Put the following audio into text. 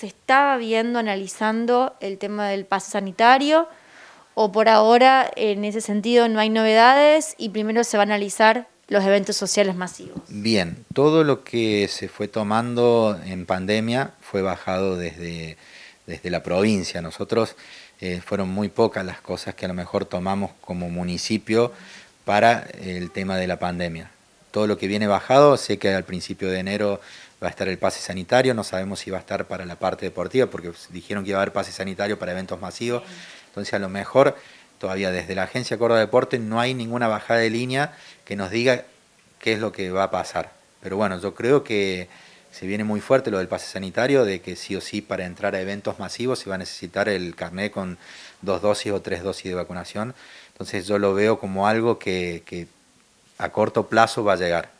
se estaba viendo, analizando el tema del pase sanitario o por ahora en ese sentido no hay novedades y primero se van a analizar los eventos sociales masivos. Bien, todo lo que se fue tomando en pandemia fue bajado desde, desde la provincia. Nosotros eh, fueron muy pocas las cosas que a lo mejor tomamos como municipio para el tema de la pandemia todo lo que viene bajado, sé que al principio de enero va a estar el pase sanitario, no sabemos si va a estar para la parte deportiva, porque dijeron que iba a haber pase sanitario para eventos masivos, entonces a lo mejor todavía desde la Agencia Córdoba Deporte no hay ninguna bajada de línea que nos diga qué es lo que va a pasar. Pero bueno, yo creo que se viene muy fuerte lo del pase sanitario, de que sí o sí para entrar a eventos masivos se va a necesitar el carnet con dos dosis o tres dosis de vacunación. Entonces yo lo veo como algo que a corto plazo va a llegar.